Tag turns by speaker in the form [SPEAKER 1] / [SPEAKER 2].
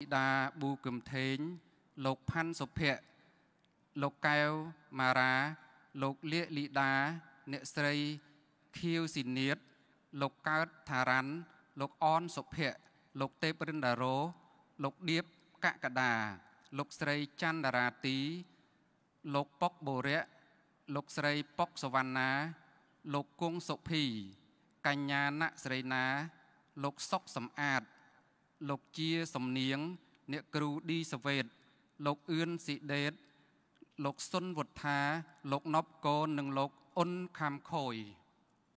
[SPEAKER 1] ធីតាប៊ូកឹមថេងលោកផាន់សុភ័ក្រលោកកែវម៉ារា លោកលៀកលីដា អ្នកស្រីខៀវស៊ីនៀតលោកកើតថារ៉ាន់លោកអនសុភ័ក្រលោកទេពរិន្ដារោលោកដៀបកកដាលោកស្រីច័ន្ទរាទី លោកប៉ុកបូរៈលោកស្រីប៉ុកសវណ្ណា លោកគង់សុភី កញ្ញាណស្រីណា លោកសុកសំអាតលោកជាសំនៀងអ្នកគ្រូឌីសាវេត លោកអឿនស៊ីដេត លោកសុនវុទ្ធាលោកណប់កូននិងលោកអ៊ុនខាំខ້ອຍ